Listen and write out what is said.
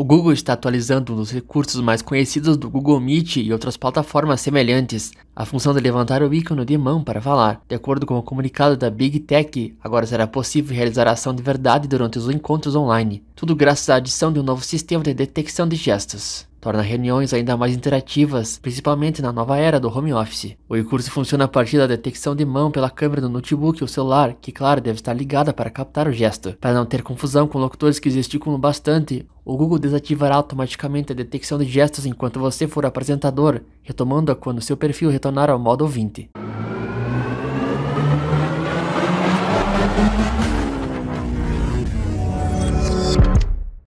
O Google está atualizando um dos recursos mais conhecidos do Google Meet e outras plataformas semelhantes, a função de levantar o ícone de mão para falar. De acordo com o comunicado da Big Tech, agora será possível realizar a ação de verdade durante os encontros online, tudo graças à adição de um novo sistema de detecção de gestos torna reuniões ainda mais interativas, principalmente na nova era do home office. O recurso funciona a partir da detecção de mão pela câmera do notebook ou celular, que claro deve estar ligada para captar o gesto. Para não ter confusão com locutores que gesticulam bastante, o Google desativará automaticamente a detecção de gestos enquanto você for apresentador, retomando-a quando seu perfil retornar ao modo ouvinte.